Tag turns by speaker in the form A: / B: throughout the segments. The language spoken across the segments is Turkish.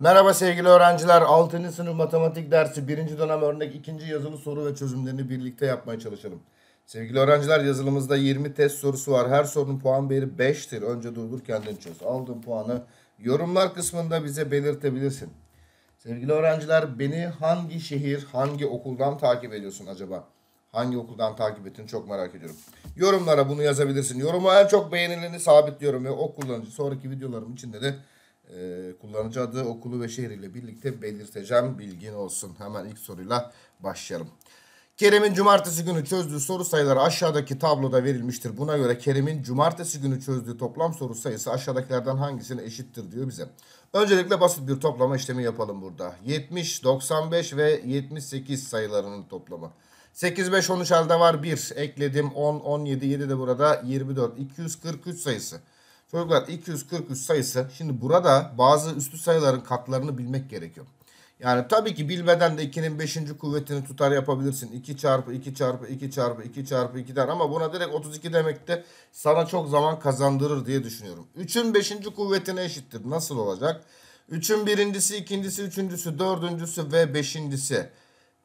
A: Merhaba sevgili öğrenciler. 6. sınıf matematik dersi 1. dönem örnek 2. yazılı soru ve çözümlerini birlikte yapmaya çalışalım. Sevgili öğrenciler yazılımızda 20 test sorusu var. Her sorunun puan değeri 5'tir. Önce durdur kendini çöz. Aldığın puanı yorumlar kısmında bize belirtebilirsin. Sevgili öğrenciler beni hangi şehir, hangi okuldan takip ediyorsun acaba? Hangi okuldan takip ettiğini çok merak ediyorum. Yorumlara bunu yazabilirsin. Yorumu en çok beğenileni sabitliyorum ve o kullanıcı sonraki videolarım içinde de e, kullanıcı adı, okulu ve şehriyle birlikte belirteceğim. Bilgin olsun. Hemen ilk soruyla başlayalım. Kerem'in cumartesi günü çözdüğü soru sayıları aşağıdaki tabloda verilmiştir. Buna göre Kerem'in cumartesi günü çözdüğü toplam soru sayısı aşağıdakilerden hangisine eşittir diyor bize. Öncelikle basit bir toplama işlemi yapalım burada. 70, 95 ve 78 sayılarının toplamı. 8, 5, 13 elde var 1. Ekledim 10, 17, 7 de burada 24. 243 sayısı. Çocuklar 243 sayısı. Şimdi burada bazı üstü sayıların katlarını bilmek gerekiyor. Yani tabii ki bilmeden de 2'nin 5. kuvvetini tutar yapabilirsin. 2 çarpı 2 çarpı 2 çarpı 2 çarpı 2 der ama buna direkt 32 demek de sana çok zaman kazandırır diye düşünüyorum. 3'ün 5. kuvvetine eşittir. Nasıl olacak? 3'ün birincisi, ikincisi, üçüncüsü, dördüncüsü ve beşincisi.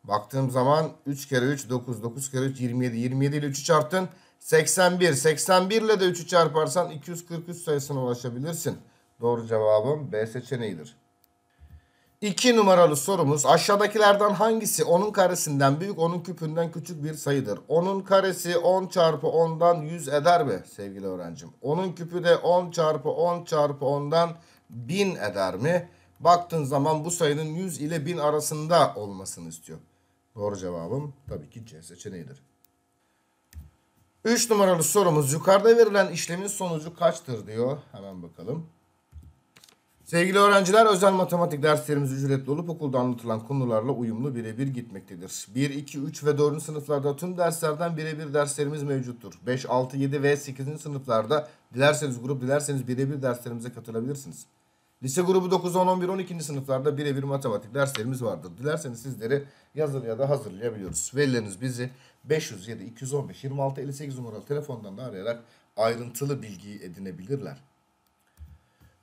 A: Baktığım zaman 3 kere 3 9, 9 kere 3 27. 27 ile 3'ü çarptın. 81. 81 ile de 3'ü çarparsan 243 sayısına ulaşabilirsin. Doğru cevabım B seçeneğidir. 2 numaralı sorumuz aşağıdakilerden hangisi onun karesinden büyük onun küpünden küçük bir sayıdır? Onun karesi 10 çarpı 10'dan 100 eder mi sevgili öğrencim? Onun küpü de 10 çarpı 10 çarpı 10'dan 1000 eder mi? Baktığın zaman bu sayının 100 ile 1000 arasında olmasını istiyor. Doğru cevabım tabii ki C seçeneğidir. 3 numaralı sorumuz yukarıda verilen işlemin sonucu kaçtır diyor. Hemen bakalım. Sevgili öğrenciler özel matematik derslerimiz ücretli olup okulda anlatılan konularla uyumlu birebir gitmektedir. 1, 2, 3 ve 4. sınıflarda tüm derslerden birebir derslerimiz mevcuttur. 5, 6, 7 ve 8. sınıflarda dilerseniz grup dilerseniz birebir derslerimize katılabilirsiniz. Lise grubu 9, 10, 11, 12. sınıflarda birebir matematik derslerimiz vardır. Dilerseniz sizleri yazılı ya da hazırlayabiliyoruz. Velileriniz bizi 507 215 26 58 numaralı telefondan da arayarak ayrıntılı bilgiyi edinebilirler.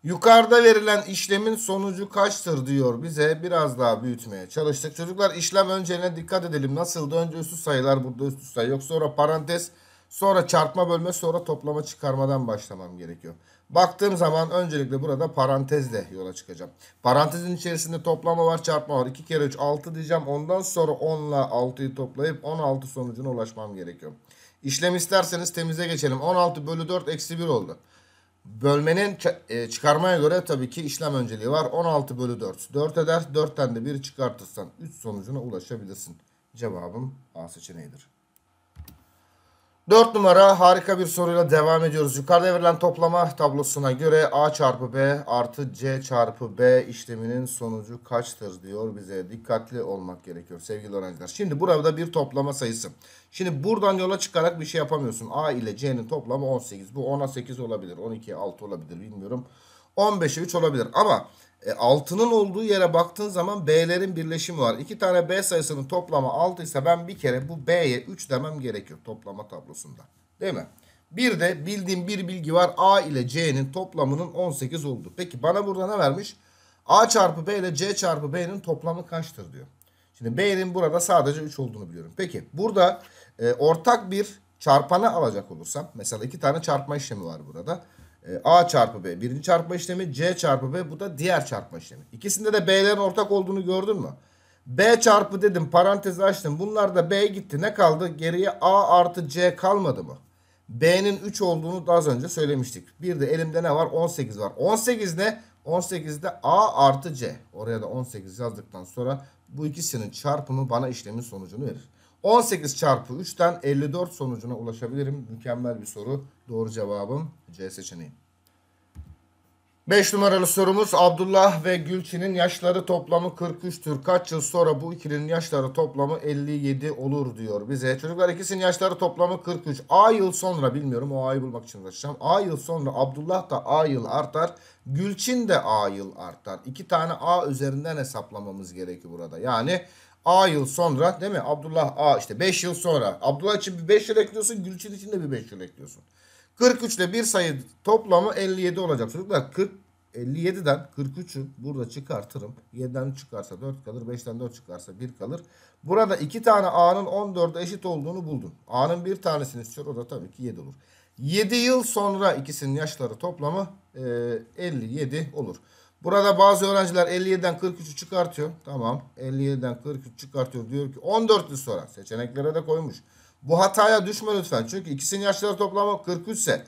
A: Yukarıda verilen işlemin sonucu kaçtır diyor bize. Biraz daha büyütmeye çalıştık. Çocuklar işlem önceliğine dikkat edelim. Nasıldı? Önce üstü sayılar burada üstü sayı yok. Sonra parantez, sonra çarpma bölme, sonra toplama çıkarmadan başlamam gerekiyor. Baktığım zaman öncelikle burada parantezle yola çıkacağım. Parantezin içerisinde toplama var çarpma var. 2 kere 3 6 diyeceğim. Ondan sonra 10 ile 6'yı toplayıp 16 sonucuna ulaşmam gerekiyor. İşlem isterseniz temize geçelim. 16 bölü 4 eksi 1 oldu. Bölmenin e, çıkarmaya göre tabii ki işlem önceliği var. 16 bölü 4. 4 eder. 4'ten de 1 çıkartırsan 3 sonucuna ulaşabilirsin. Cevabım A seçeneğidir. 4 numara harika bir soruyla devam ediyoruz. Yukarıda verilen toplama tablosuna göre A çarpı B artı C çarpı B işleminin sonucu kaçtır diyor bize. Dikkatli olmak gerekiyor sevgili öğrenciler. Şimdi burada bir toplama sayısı. Şimdi buradan yola çıkarak bir şey yapamıyorsun. A ile C'nin toplamı 18. Bu 10'a 8 olabilir. 12'ye 6 olabilir bilmiyorum. 15'e 3 olabilir. Ama e, altının olduğu yere baktığın zaman B'lerin birleşimi var. İki tane B sayısının toplamı 6 ise ben bir kere bu B'ye 3 demem gerekiyor toplama tablosunda. Değil mi? Bir de bildiğim bir bilgi var. A ile C'nin toplamının 18 oldu. Peki bana burada ne vermiş? A çarpı B ile C çarpı B'nin toplamı kaçtır diyor. Şimdi B'nin burada sadece 3 olduğunu biliyorum. Peki burada e, ortak bir çarpanı alacak olursam. Mesela iki tane çarpma işlemi var burada. E, A çarpı B birinci çarpma işlemi. C çarpı B bu da diğer çarpma işlemi. İkisinde de B'lerin ortak olduğunu gördün mü? B çarpı dedim parantezi açtım. Bunlar da B gitti. Ne kaldı? Geriye A artı C kalmadı mı? B'nin 3 olduğunu daha az önce söylemiştik. Bir de elimde ne var? 18 var. 18 ne? 18'de A artı C. Oraya da 18 yazdıktan sonra bu ikisinin çarpımı bana işlemin sonucunu verir. 18 çarpı 3'ten 54 sonucuna ulaşabilirim. Mükemmel bir soru. Doğru cevabım C seçeneği. 5 numaralı sorumuz Abdullah ve Gülçin'in yaşları toplamı 43'tür. Kaç yıl sonra bu ikilinin yaşları toplamı 57 olur diyor bize. Çocuklar ikisinin yaşları toplamı 43. A yıl sonra bilmiyorum o A'yı bulmak için uğraşacağım. A yıl sonra Abdullah da A yıl artar. Gülçin de A yıl artar. İki tane A üzerinden hesaplamamız gerekiyor burada. Yani A yıl sonra değil mi? Abdullah A işte 5 yıl sonra. Abdullah için bir 5 yıl ekliyorsun. Gülçin için de bir 5 yıl ekliyorsun. 43 ile bir sayı toplamı 57 olacak çocuklar. 40 57'den 43'ü burada çıkartırım. 7'den çıkarsa 4 kalır. 5'ten 4 çıkarsa 1 kalır. Burada 2 tane A'nın 14'e eşit olduğunu buldum. A'nın bir tanesini istiyor. O da tabii ki 7 olur. 7 yıl sonra ikisinin yaşları toplamı e, 57 olur. Burada bazı öğrenciler 57'den 43'ü çıkartıyor. Tamam. 57'den 43 çıkartıyor. Diyor ki 14'lü sonra Seçeneklere de koymuş. Bu hataya düşme lütfen. Çünkü ikisinin yaşları toplamı 43 ise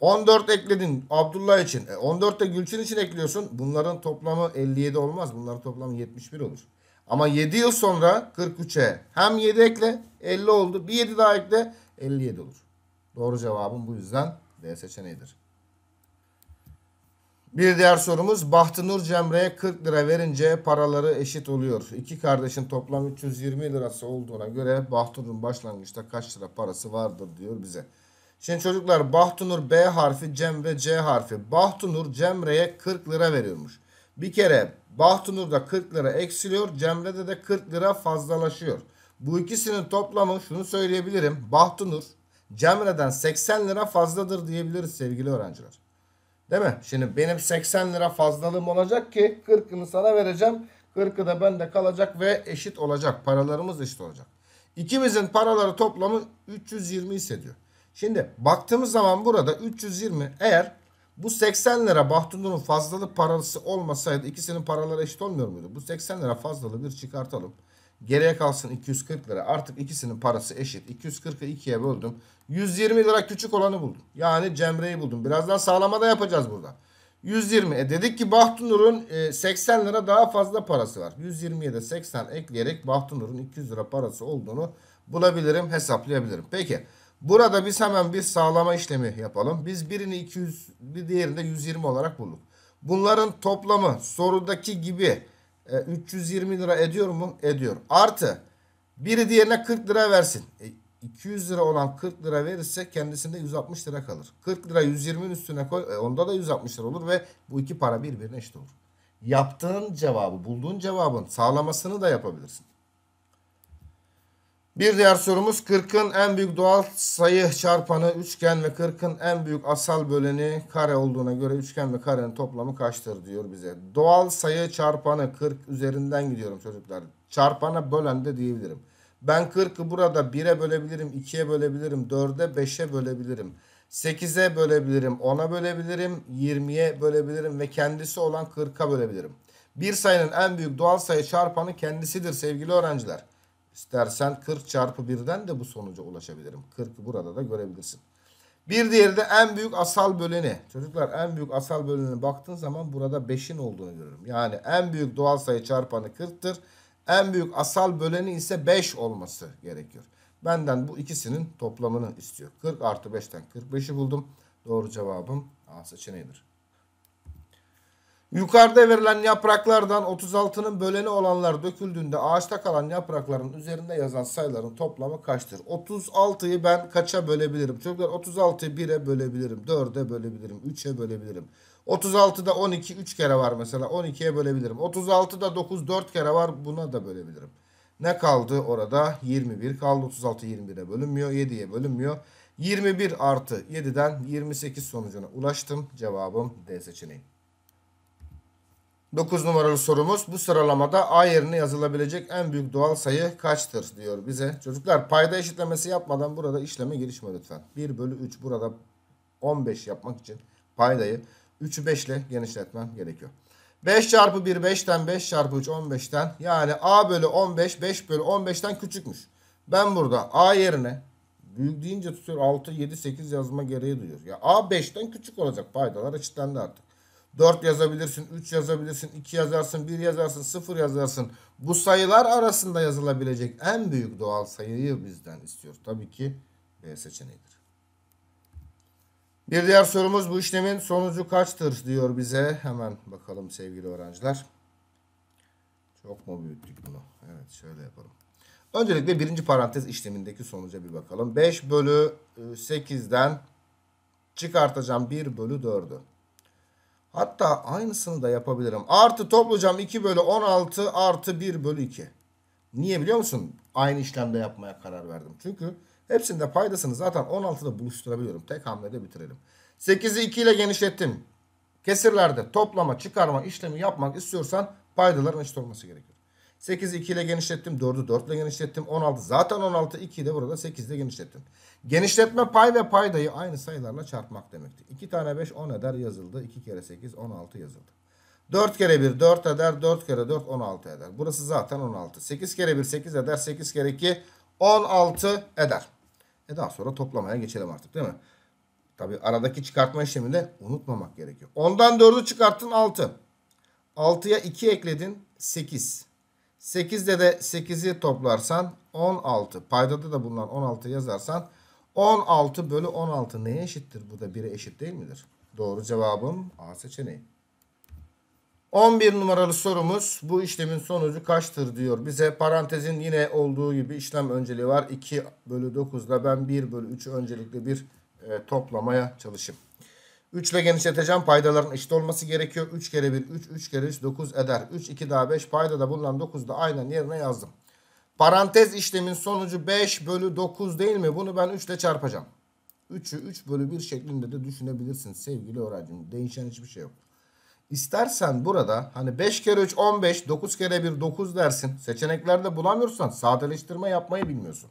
A: 14 ekledin Abdullah için. E 14 de Gülçin için ekliyorsun. Bunların toplamı 57 olmaz. Bunların toplamı 71 olur. Ama 7 yıl sonra 43'e hem 7 ekle 50 oldu. Bir 7 daha ekle 57 olur. Doğru cevabım bu yüzden D seçeneğidir. Bir diğer sorumuz Bahtı Cemre'ye 40 lira verince paraları eşit oluyor. İki kardeşin toplam 320 lirası olduğuna göre Bahtınur'un başlangıçta kaç lira parası vardır diyor bize. Şimdi çocuklar Bahtınur B harfi Cemre C harfi. Bahtınur Cemre'ye 40 lira veriyormuş. Bir kere Bahtınur'da 40 lira eksiliyor. Cemre'de de 40 lira fazlalaşıyor. Bu ikisinin toplamı şunu söyleyebilirim. Bahtınur Cemre'den 80 lira fazladır diyebiliriz sevgili öğrenciler. Değil mi? Şimdi benim 80 lira fazlalığım olacak ki 40'ını sana vereceğim. 40'ı da bende kalacak ve eşit olacak. Paralarımız eşit olacak. İkimizin paraları toplamı 320 hissediyor. Şimdi baktığımız zaman burada 320 eğer bu 80 lira Bahtunur'un fazlalık parası olmasaydı ikisinin paraları eşit olmuyor muydu? Bu 80 lira fazlalığı bir çıkartalım. Geriye kalsın 240 lira. Artık ikisinin parası eşit. 240'ı 2'ye böldüm. 120 lira küçük olanı buldum. Yani Cemre'yi buldum. Birazdan sağlama da yapacağız burada. 120. E dedik ki Bahtunur'un 80 e, lira daha fazla parası var. 120'ye de 80 ekleyerek Bahtunur'un 200 lira parası olduğunu bulabilirim, hesaplayabilirim. Peki burada biz hemen bir sağlama işlemi yapalım. Biz birini 200, bir diğerini de 120 olarak bulduk. Bunların toplamı sorudaki gibi e, 320 lira ediyor mu? Ediyor. Artı biri diğerine 40 lira versin. E, 200 lira olan 40 lira verirse kendisinde 160 lira kalır. 40 lira 120'nin üstüne koy. E, onda da 160 lira olur ve bu iki para birbirine eşit olur. Yaptığın cevabı, bulduğun cevabın sağlamasını da yapabilirsin. Bir diğer sorumuz 40'ın en büyük doğal sayı çarpanı üçgen ve 40'ın en büyük asal böleni kare olduğuna göre üçgen ve karenin toplamı kaçtır diyor bize. Doğal sayı çarpanı 40 üzerinden gidiyorum çocuklar. Çarpana bölen de diyebilirim. Ben 40'ı burada 1'e bölebilirim, 2'ye bölebilirim, 4'e 5'e bölebilirim. 8'e bölebilirim, 10'a bölebilirim, 20'ye bölebilirim ve kendisi olan 40'a bölebilirim. Bir sayının en büyük doğal sayı çarpanı kendisidir sevgili öğrenciler. İstersen 40 çarpı 1'den de bu sonuca ulaşabilirim. 40'ı burada da görebilirsin. Bir diğeri de en büyük asal böleni. Çocuklar en büyük asal bölenine baktığın zaman burada 5'in olduğunu görürüm. Yani en büyük doğal sayı çarpanı 40'tır. En büyük asal böleni ise 5 olması gerekiyor. Benden bu ikisinin toplamını istiyor. 40 artı 5'ten 45'i buldum. Doğru cevabım A seçeneğidir. Yukarıda verilen yapraklardan 36'nın böleni olanlar döküldüğünde ağaçta kalan yaprakların üzerinde yazan sayıların toplamı kaçtır? 36'yı ben kaça bölebilirim? Çocuklar 36'yı 1'e bölebilirim, 4'e bölebilirim, 3'e bölebilirim. 36'da 12 3 kere var mesela 12'ye bölebilirim. 36'da 9 4 kere var buna da bölebilirim. Ne kaldı orada? 21 kaldı. 36 21'e bölünmüyor. 7'ye bölünmüyor. 21 artı 7'den 28 sonucuna ulaştım. Cevabım D seçeneği. 9 numaralı sorumuz bu sıralamada A yerine yazılabilecek en büyük doğal sayı kaçtır diyor bize. Çocuklar payda eşitlemesi yapmadan burada işleme girişme lütfen. 1 bölü 3 burada 15 yapmak için paydayı 3'ü 5 ile genişletmem gerekiyor. 5 çarpı 1 5'ten 5 çarpı 3 15'ten yani A bölü 15 5 bölü 15'ten küçükmüş. Ben burada A yerine büyük deyince tutuyor 6 7 8 yazma gereği duyuyor. Ya A 5'ten küçük olacak paydalar eşitlendi artık. 4 yazabilirsin, 3 yazabilirsin, 2 yazarsın, 1 yazarsın, 0 yazarsın. Bu sayılar arasında yazılabilecek en büyük doğal sayıyı bizden istiyor. Tabii ki B seçeneğidir. Bir diğer sorumuz bu işlemin sonucu kaçtır diyor bize. Hemen bakalım sevgili öğrenciler. Çok mu büyüttük bunu? Evet şöyle yapalım. Öncelikle birinci parantez işlemindeki sonuca bir bakalım. 5 bölü 8'den e, çıkartacağım 1 bölü 4'ü. Hatta aynısını da yapabilirim. Artı toplayacağım 2 bölü 16 artı 1 bölü 2. Niye biliyor musun? Aynı işlemde yapmaya karar verdim. Çünkü hepsinde paydasını zaten 16'da buluşturabiliyorum. Tek hamlede bitirelim. 8'i 2 ile genişlettim. Kesirlerde toplama, çıkarma işlemi yapmak istiyorsan paydaların eşit olması gerekir. 8'i 2 ile genişlettim. 4'ü 4 ile genişlettim. 16 zaten 16. 2'yi de burada 8 ile genişlettim. Genişletme pay ve paydayı aynı sayılarla çarpmak demekti. 2 tane 5 10 eder yazıldı. 2 kere 8 16 yazıldı. 4 kere 1 4 eder. 4 kere 4 16 eder. Burası zaten 16. 8 kere 1 8 eder. 8 kere 2 16 eder. E daha sonra toplamaya geçelim artık değil mi? Tabi aradaki çıkartma işlemini de unutmamak gerekiyor. 10'dan 4'ü çıkarttın 6. 6'ya 2 ekledin 8. 8'de de 8'i toplarsan 16. Paydada da bulunan 16 yazarsan 16 bölü 16 neye eşittir? Bu da 1'e eşit değil midir? Doğru cevabım A seçeneği. 11 numaralı sorumuz bu işlemin sonucu kaçtır diyor. Bize parantezin yine olduğu gibi işlem önceliği var. 2 bölü 9 ben 1 bölü 3'ü öncelikle bir e, toplamaya çalışayım. 3 ile genişleteceğim. Paydaların eşit olması gerekiyor. 3 kere 1 3, 3 kere 3 9 eder. 3, 2 daha 5 paydada bulunan 9 da aynen yerine yazdım. Parantez işlemin sonucu 5 bölü 9 değil mi? Bunu ben 3 ile çarpacağım. 3'ü 3 bölü 1 şeklinde de düşünebilirsin sevgili öğrencim. Değişen hiçbir şey yok. İstersen burada hani 5 kere 3 15, 9 kere 1 9 dersin. Seçeneklerde bulamıyorsan sadeleştirme yapmayı bilmiyorsun.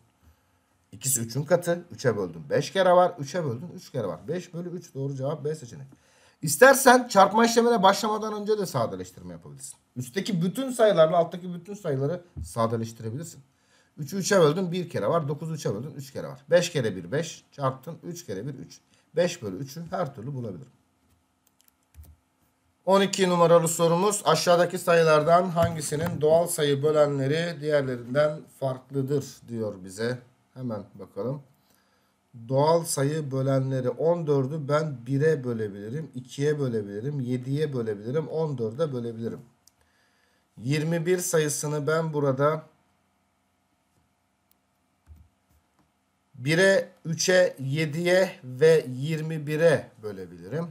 A: İkisi 3'ün katı. 3'e böldüm 5 kere var. 3'e böldüm 3 kere var. 5 bölü 3 doğru cevap B seçeneği. İstersen çarpma işlemine başlamadan önce de sadeleştirme yapabilirsin. Üstteki bütün sayılarla alttaki bütün sayıları sadeleştirebilirsin. 3'ü 3'e böldüm 1 kere var. 9'u 3'e böldüm 3 kere var. 5 kere 1 5 çarptın 3 kere 1 3. 5 bölü 3'ü her türlü bulabilirim. 12 numaralı sorumuz aşağıdaki sayılardan hangisinin doğal sayı bölenleri diğerlerinden farklıdır diyor bize. Hemen bakalım. Doğal sayı bölenleri 14'ü ben 1'e bölebilirim, 2'ye bölebilirim, 7'ye bölebilirim, 14'e bölebilirim. 21 sayısını ben burada 1'e, 3'e, 7'ye ve 21'e bölebilirim.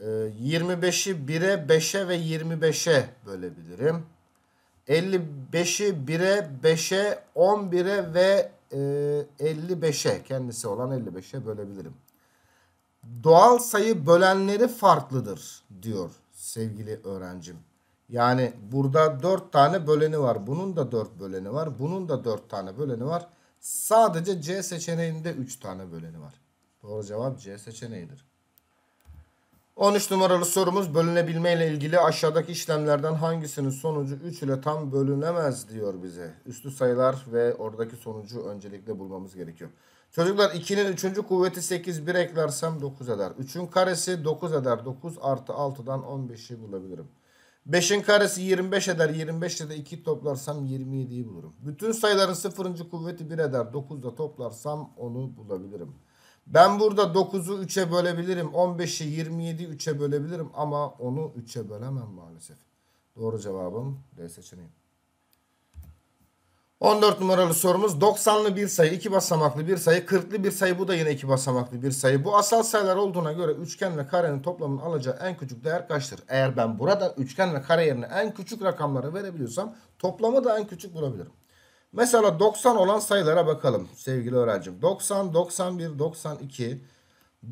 A: 25'i 1'e, 5'e ve 25'e bölebilirim. 55'i 1'e, 5'e, 11'e ve e, 55'e kendisi olan 55'e bölebilirim. Doğal sayı bölenleri farklıdır diyor sevgili öğrencim. Yani burada 4 tane böleni var. Bunun da 4 böleni var. Bunun da 4 tane böleni var. Sadece C seçeneğinde 3 tane böleni var. Doğru cevap C seçeneğidir. 13 numaralı sorumuz bölünebilme ile ilgili aşağıdaki işlemlerden hangisinin sonucu 3 ile tam bölünemez diyor bize. Üstü sayılar ve oradaki sonucu öncelikle bulmamız gerekiyor. Çocuklar 2'nin 3. kuvveti 8 1 eklersem 9 eder. 3'ün karesi 9 eder. 9 artı 6'dan 15'i bulabilirim. 5'in karesi 25 eder. 25 ile de 2 toplarsam 27'yi bulurum. Bütün sayıların 0. kuvveti 1 eder. 9 da toplarsam 10'u bulabilirim. Ben burada 9'u 3'e bölebilirim. 15'i 27'yi 3'e bölebilirim ama onu 3'e bölemem maalesef. Doğru cevabım D seçeneği. 14 numaralı sorumuz 90'lı bir sayı, 2 basamaklı bir sayı, 40'lı bir sayı bu da yine 2 basamaklı bir sayı. Bu asal sayılar olduğuna göre üçgen ve karenin toplamının alacağı en küçük değer kaçtır? Eğer ben burada üçgen ve kare yerine en küçük rakamları verebiliyorsam toplamı da en küçük bulabilirim. Mesela 90 olan sayılara bakalım sevgili öğrencim. 90, 91, 92,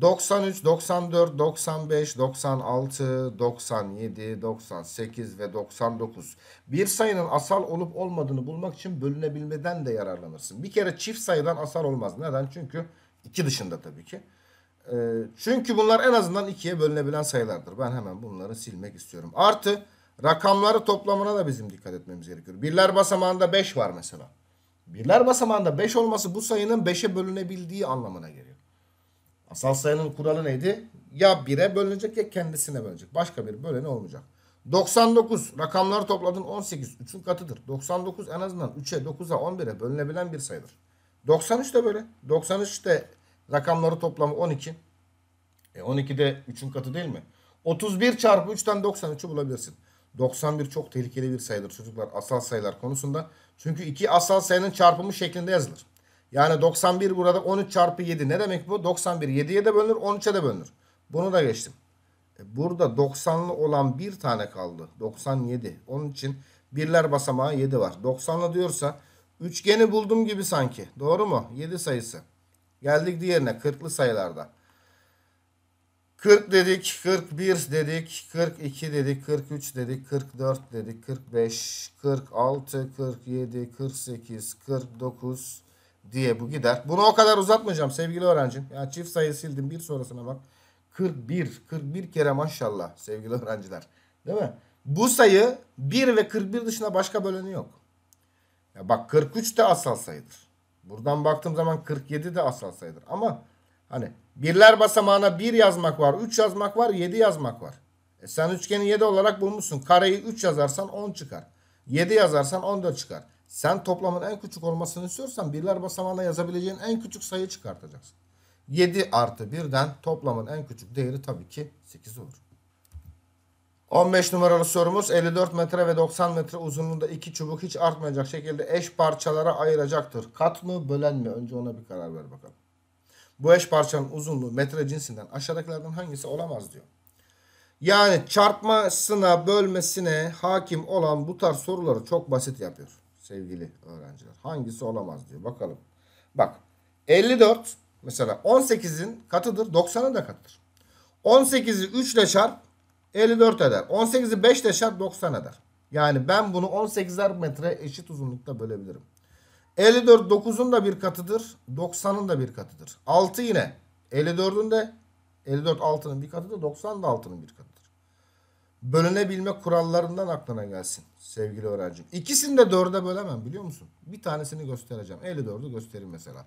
A: 93, 94, 95, 96, 97, 98 ve 99. Bir sayının asal olup olmadığını bulmak için bölünebilmeden de yararlanırsın. Bir kere çift sayıdan asal olmaz. Neden? Çünkü iki dışında tabii ki. Ee, çünkü bunlar en azından ikiye bölünebilen sayılardır. Ben hemen bunları silmek istiyorum. Artı Rakamları toplamına da bizim dikkat etmemiz gerekiyor. Birler basamağında 5 var mesela. Birler basamağında 5 olması bu sayının 5'e bölünebildiği anlamına geliyor. Asal sayının kuralı neydi? Ya 1'e bölünecek ya kendisine bölünecek. Başka bir böleni olmayacak. 99 rakamları topladın 18 3'ün katıdır. 99 en azından 3'e 9'a 11'e bölünebilen bir sayıdır. 93 de böyle. 93 de rakamları toplamı 12. E 12 de 3'ün katı değil mi? 31 çarpı 3'ten 93'ü bulabilirsin. 91 çok tehlikeli bir sayıdır çocuklar asal sayılar konusunda. Çünkü iki asal sayının çarpımı şeklinde yazılır. Yani 91 burada 13 çarpı 7 ne demek bu? 91 7'ye de bölünür 13'e de bölünür. Bunu da geçtim. E, burada 90'lı olan bir tane kaldı. 97. Onun için birler basamağı 7 var. 90'lı diyorsa üçgeni buldum gibi sanki. Doğru mu? 7 sayısı. Geldik diğerine 40'lı sayılarda. 40 dedik, 41 dedik, 42 dedik, 43 dedik, 44 dedik, 45, 46, 47, 48, 49 diye bu gider. Bunu o kadar uzatmayacağım sevgili öğrencim. Ya yani çift sayı sildim bir sonrasına bak. 41, 41 kere maşallah sevgili öğrenciler. Değil mi? Bu sayı 1 ve 41 dışında başka böleni yok. Ya bak 43 de asal sayıdır. Buradan baktığım zaman 47 de asal sayıdır. Ama hani Birler basamağına 1 bir yazmak var, 3 yazmak var, 7 yazmak var. E sen üçgeni 7 olarak bulmuşsun. Kareyi 3 yazarsan 10 çıkar. 7 yazarsan 14 çıkar. Sen toplamın en küçük olmasını istiyorsan birler basamağına yazabileceğin en küçük sayı çıkartacaksın. 7 artı 1'den toplamın en küçük değeri tabii ki 8 olur. 15 numaralı sorumuz 54 metre ve 90 metre uzunluğunda iki çubuk hiç artmayacak şekilde eş parçalara ayıracaktır. Kat mı bölen mi? Önce ona bir karar ver bakalım. Bu eş parçanın uzunluğu metre cinsinden aşağıdakilerden hangisi olamaz diyor. Yani çarpmasına bölmesine hakim olan bu tarz soruları çok basit yapıyor sevgili öğrenciler. Hangisi olamaz diyor bakalım. Bak 54 mesela 18'in katıdır 90'ın da katıdır. 18'i 3 ile çarp 54 eder. 18'i 5 ile çarp 90 eder. Yani ben bunu 18'er metre eşit uzunlukta bölebilirim. 54 9'un da bir katıdır. 90'ın da bir katıdır. 6 yine 54'ün de 54 6'nın bir katıdır. 90 da 6'nın bir katıdır. Bölünebilme kurallarından aklına gelsin sevgili öğrencim. İkisini de 4'e bölemem biliyor musun? Bir tanesini göstereceğim. 54'ü göstereyim mesela.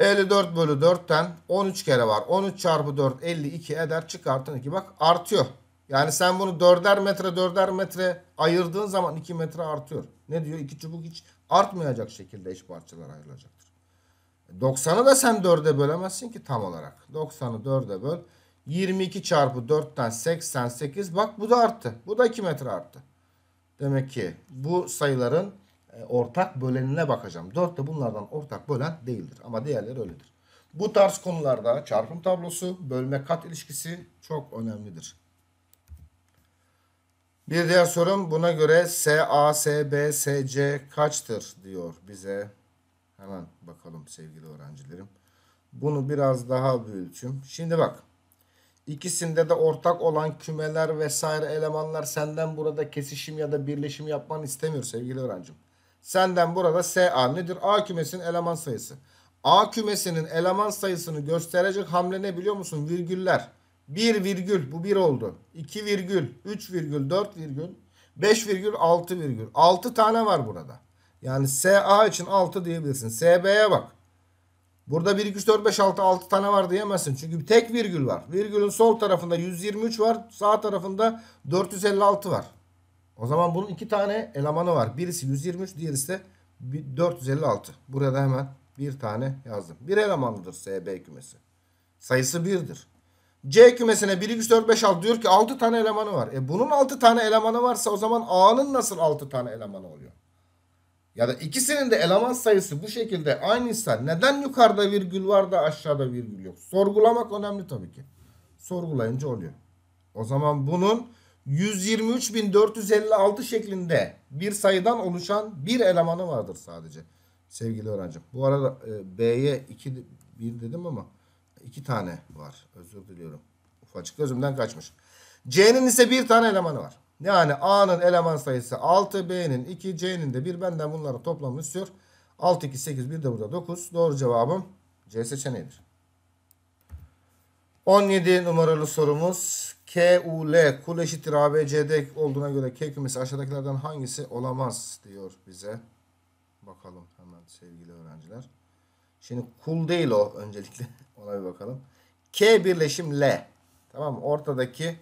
A: 54 bölü 4'ten 13 kere var. 13 çarpı 4 52 eder. Çıkartın 2. Bak artıyor. Yani sen bunu dörder metre dörder metre ayırdığın zaman iki metre artıyor. Ne diyor? İki çubuk hiç artmayacak şekilde eş parçalar ayrılacaktır. 90'ı da sen dörde bölemezsin ki tam olarak. 90'ı dörde böl. 22 çarpı 4'ten 88 bak bu da arttı. Bu da 2 metre arttı. Demek ki bu sayıların e, ortak bölenine bakacağım. 4 de bunlardan ortak bölen değildir. Ama diğerleri öyledir. Bu tarz konularda çarpım tablosu, bölme kat ilişkisi çok önemlidir. Bir diğer sorum buna göre S, A, S, B, S, C kaçtır diyor bize. Hemen bakalım sevgili öğrencilerim. Bunu biraz daha büyütüm. Şimdi bak. İkisinde de ortak olan kümeler vesaire elemanlar senden burada kesişim ya da birleşim yapmanı istemiyor sevgili öğrencim. Senden burada SA nedir? A kümesinin eleman sayısı. A kümesinin eleman sayısını gösterecek hamle ne biliyor musun? Virgüller. 1 virgül bu 1 oldu. 2 virgül 3 virgül 4 virgül 5 virgül 6 virgül. 6 tane var burada. Yani SA için 6 diyebilirsin. SB'ye bak. Burada 1, 2, 3, 4, 5, 6, 6 tane var diyemezsin. Çünkü bir tek virgül var. Virgülün sol tarafında 123 var. Sağ tarafında 456 var. O zaman bunun iki tane elemanı var. Birisi 123, diğerisi de 456. Burada hemen bir tane yazdım. Bir elemanlıdır SB kümesi. Sayısı 1'dir. C kümesine 1, 2, 3, 4, 5, 6 diyor ki 6 tane elemanı var. E bunun 6 tane elemanı varsa o zaman A'nın nasıl 6 tane elemanı oluyor? Ya da ikisinin de eleman sayısı bu şekilde aynıysa neden yukarıda virgül var da aşağıda virgül yok? Sorgulamak önemli tabii ki. Sorgulayınca oluyor. O zaman bunun 123.456 şeklinde bir sayıdan oluşan bir elemanı vardır sadece. Sevgili öğrencim. Bu arada e, B'ye 2 1 dedim ama iki tane var. Özür diliyorum. Ufacık gözümden kaçmış. C'nin ise bir tane elemanı var. Yani A'nın eleman sayısı 6, B'nin 2, C'nin de 1. Benden bunları toplamını istiyor. 6, 2, 8, 1 de burada 9. Doğru cevabım C seçeneğidir. 17 numaralı sorumuz. KUL kul eşittir ABCD olduğuna göre K kümesi aşağıdakilerden hangisi olamaz diyor bize. Bakalım hemen sevgili öğrenciler. Şimdi kul değil o öncelikle. Ona bir bakalım. K birleşim L. Tamam mı? Ortadaki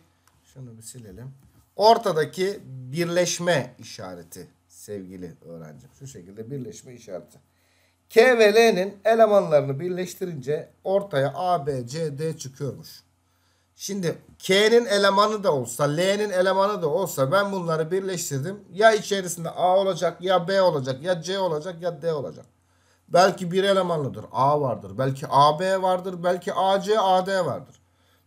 A: şunu bir silelim. Ortadaki birleşme işareti sevgili öğrencim. Şu şekilde birleşme işareti. K ve L'nin elemanlarını birleştirince ortaya A, B, C, D çıkıyormuş. Şimdi K'nin elemanı da olsa L'nin elemanı da olsa ben bunları birleştirdim. Ya içerisinde A olacak ya B olacak ya C olacak ya D olacak. Belki bir elemanlıdır. A vardır. Belki AB vardır. Belki AC, AD vardır.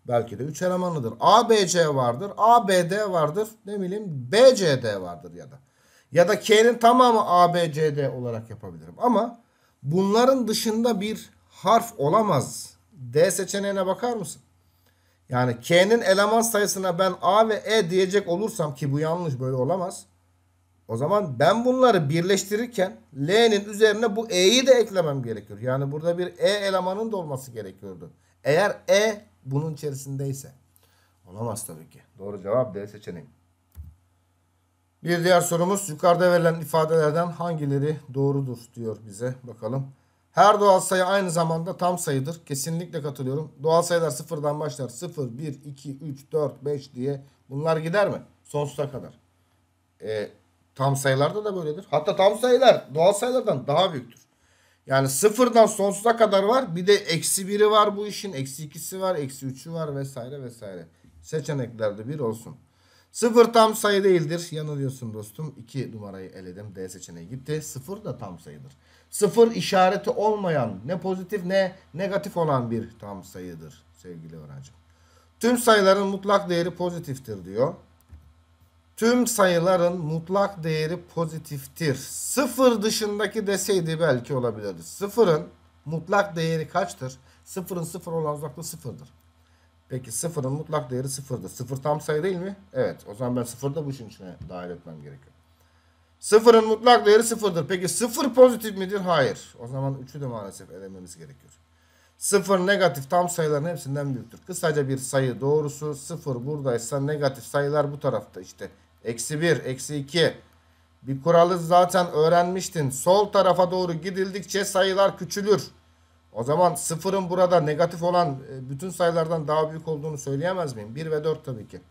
A: Belki de üç elemanlıdır. ABC vardır. ABD vardır. Ne bileyim BCD vardır ya da. Ya da K'nin tamamı ABCD olarak yapabilirim. Ama bunların dışında bir harf olamaz. D seçeneğine bakar mısın? Yani K'nin eleman sayısına ben A ve E diyecek olursam ki bu yanlış böyle olamaz. O zaman ben bunları birleştirirken L'nin üzerine bu E'yi de eklemem gerekiyor. Yani burada bir E elemanın da olması gerekiyordu. Eğer E bunun içerisindeyse. Olamaz tabii ki. Doğru cevap D seçeneği. Bir diğer sorumuz yukarıda verilen ifadelerden hangileri doğrudur diyor bize. Bakalım. Her doğal sayı aynı zamanda tam sayıdır. Kesinlikle katılıyorum. Doğal sayılar sıfırdan başlar. Sıfır, bir, iki, üç, dört, beş diye bunlar gider mi? Sonsuza kadar. E, Tam sayılarda da böyledir. Hatta tam sayılar doğal sayılardan daha büyüktür. Yani sıfırdan sonsuza kadar var. Bir de eksi biri var bu işin. Eksi ikisi var. Eksi üçü var vesaire vesaire. Seçeneklerde bir olsun. Sıfır tam sayı değildir. Yanılıyorsun dostum. İki numarayı eledim. D seçeneği gitti. Sıfır da tam sayıdır. Sıfır işareti olmayan ne pozitif ne negatif olan bir tam sayıdır sevgili öğrencim. Tüm sayıların mutlak değeri pozitiftir diyor. Tüm sayıların mutlak değeri pozitiftir. Sıfır dışındaki deseydi belki olabilirdi. Sıfırın mutlak değeri kaçtır? Sıfırın sıfır olan uzaklığı sıfırdır. Peki sıfırın mutlak değeri sıfırdır. Sıfır tam sayı değil mi? Evet. O zaman ben sıfırı da bu işin içine dahil etmem gerekiyor. Sıfırın mutlak değeri sıfırdır. Peki sıfır pozitif midir? Hayır. O zaman üçü de maalesef elememiz gerekiyor. Sıfır negatif tam sayıların hepsinden büyüktür. Kısaca bir sayı doğrusu sıfır buradaysa negatif sayılar bu tarafta işte Eksi 1, eksi 2. Bir kuralı zaten öğrenmiştin. Sol tarafa doğru gidildikçe sayılar küçülür. O zaman sıfırın burada negatif olan e, bütün sayılardan daha büyük olduğunu söyleyemez miyim? 1 ve 4 tabii ki.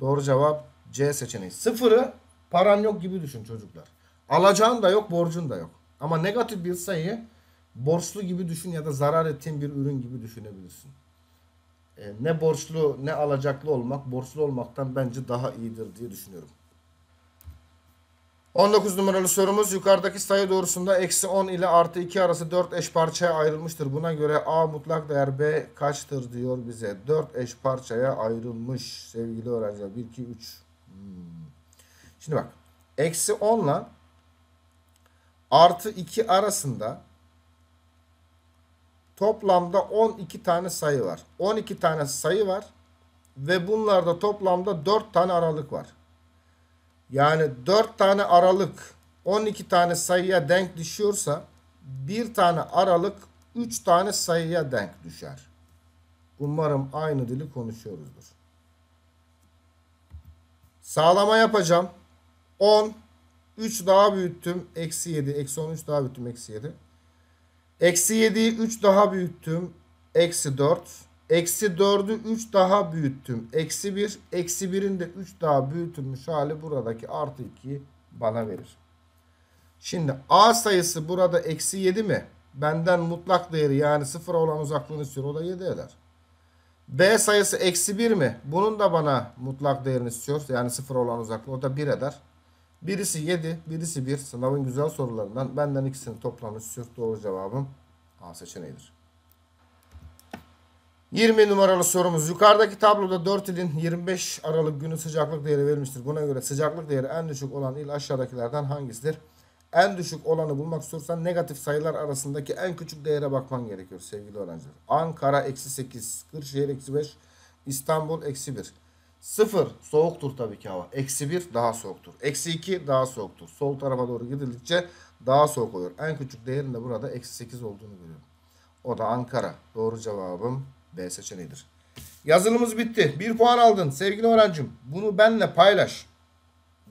A: Doğru cevap C seçeneği. Sıfırı paran yok gibi düşün çocuklar. Alacağın da yok, borcun da yok. Ama negatif bir sayıyı borçlu gibi düşün ya da zarar ettiğin bir ürün gibi düşünebilirsin e, ne borçlu ne alacaklı olmak borçlu olmaktan bence daha iyidir diye düşünüyorum. 19 numaralı sorumuz yukarıdaki sayı doğrusunda eksi 10 ile artı 2 arası 4 eş parçaya ayrılmıştır. Buna göre A mutlak değer B kaçtır diyor bize. 4 eş parçaya ayrılmış sevgili öğrenciler. 1, 2, 3. Hmm. Şimdi bak eksi 10 ile artı 2 arasında toplamda 12 tane sayı var. 12 tane sayı var ve bunlarda toplamda 4 tane aralık var. Yani 4 tane aralık 12 tane sayıya denk düşüyorsa bir tane aralık 3 tane sayıya denk düşer. Umarım aynı dili konuşuyoruzdur. Sağlama yapacağım. 10 3 daha büyüttüm. Eksi 7. Eksi 13 daha büyüttüm. Eksi 7. Eksi 7'yi 3 daha büyüttüm. Eksi 4. Eksi 4'ü 3 daha büyüttüm. Eksi 1. Eksi 1'in de 3 daha büyütülmüş hali buradaki artı 2'yi bana verir. Şimdi A sayısı burada eksi 7 mi? Benden mutlak değeri yani sıfıra olan uzaklığını istiyor. O da 7 eder. B sayısı eksi 1 mi? Bunun da bana mutlak değerini istiyor. Yani sıfıra olan uzaklığı. O da 1 eder. Birisi 7, birisi 1. Sınavın güzel sorularından benden ikisini toplamı sür. Doğru cevabım A seçeneğidir. 20 numaralı sorumuz. Yukarıdaki tabloda 4 ilin 25 Aralık günü sıcaklık değeri verilmiştir. Buna göre sıcaklık değeri en düşük olan il aşağıdakilerden hangisidir? En düşük olanı bulmak istiyorsan negatif sayılar arasındaki en küçük değere bakman gerekiyor sevgili öğrenciler. Ankara eksi 8, Kırşehir eksi 5, İstanbul eksi 1. 0 soğuktur tabii ki hava. Eksi 1 daha soğuktur. Eksi 2 daha soğuktur. Sol tarafa doğru gidildikçe daha soğuk oluyor. En küçük değerin de burada eksi 8 olduğunu görüyorum. O da Ankara. Doğru cevabım B seçeneğidir. Yazılımız bitti. 1 puan aldın. Sevgili öğrencim bunu benle paylaş.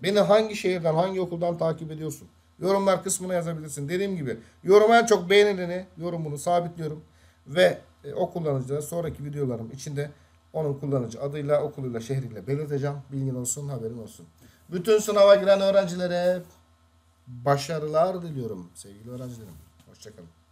A: Beni hangi şehirden, hangi okuldan takip ediyorsun? Yorumlar kısmına yazabilirsin. Dediğim gibi yorum en çok beğenileni yorumunu sabitliyorum. Ve e, o kullanıcılara sonraki videolarım içinde onun kullanıcı adıyla, okuluyla, şehriyle belirteceğim. Bilgin olsun, haberin olsun. Bütün sınava giren öğrencilere başarılar diliyorum sevgili öğrencilerim. Hoşçakalın.